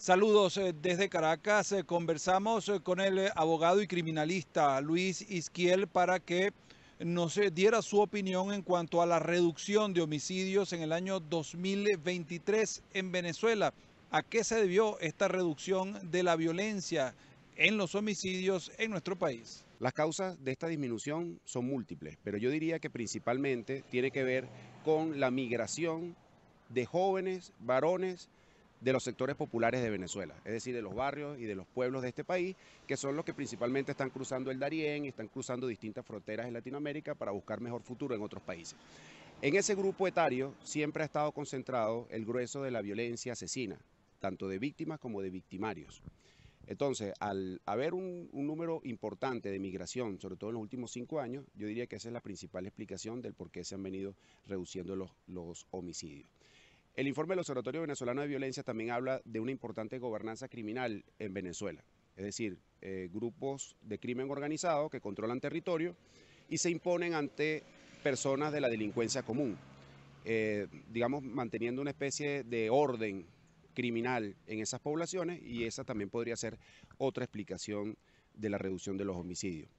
Saludos eh, desde Caracas. Eh, conversamos eh, con el abogado y criminalista Luis Isquiel para que nos diera su opinión en cuanto a la reducción de homicidios en el año 2023 en Venezuela. ¿A qué se debió esta reducción de la violencia en los homicidios en nuestro país? Las causas de esta disminución son múltiples, pero yo diría que principalmente tiene que ver con la migración de jóvenes varones de los sectores populares de Venezuela, es decir, de los barrios y de los pueblos de este país, que son los que principalmente están cruzando el Darién y están cruzando distintas fronteras en Latinoamérica para buscar mejor futuro en otros países. En ese grupo etario siempre ha estado concentrado el grueso de la violencia asesina, tanto de víctimas como de victimarios. Entonces, al haber un, número importante de migración, sobre todo en los últimos cinco años, yo diría que esa es la principal explicación del por qué se han venido reduciendo los homicidios. El informe del Observatorio Venezolano de Violencia también habla de una importante gobernanza criminal en Venezuela, es decir, eh, grupos de crimen organizado que controlan territorio y se imponen ante personas de la delincuencia común, eh, digamos, manteniendo una especie de orden criminal en esas poblaciones y esa también podría ser otra explicación de la reducción de los homicidios.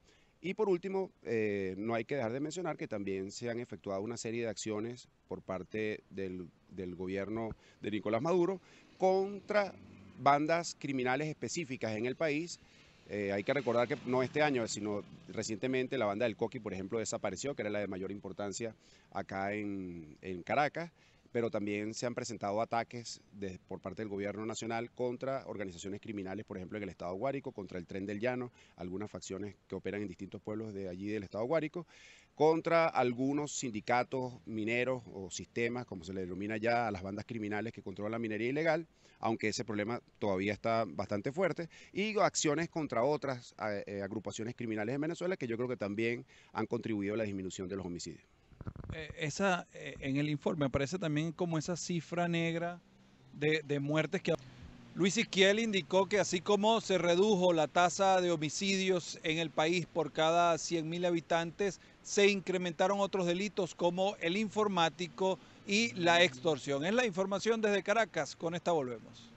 Y por último, eh, no hay que dejar de mencionar que también se han efectuado una serie de acciones por parte del, gobierno de Nicolás Maduro contra bandas criminales específicas en el país eh, hay que recordar que no este año, sino recientemente la banda del Coqui, por ejemplo, desapareció, que era la de mayor importancia acá en, en Caracas pero también se han presentado ataques por parte del gobierno nacional contra organizaciones criminales, por ejemplo en el estado Guárico, contra el Tren del Llano, algunas facciones que operan en distintos pueblos de allí del estado Guárico, contra algunos sindicatos mineros o sistemas, como se le denomina ya a las bandas criminales que controlan la minería ilegal, aunque ese problema todavía está bastante fuerte, y acciones contra otras eh, eh, agrupaciones criminales en Venezuela que yo creo que también han contribuido a la disminución de los homicidios. Eh, esa, eh, en el informe aparece también como esa cifra negra de, muertes que... Luis Isquiel indicó que así como se redujo la tasa de homicidios en el país por cada 100.000 habitantes, se incrementaron otros delitos como el informático y la extorsión. Es la información desde Caracas, con esta volvemos.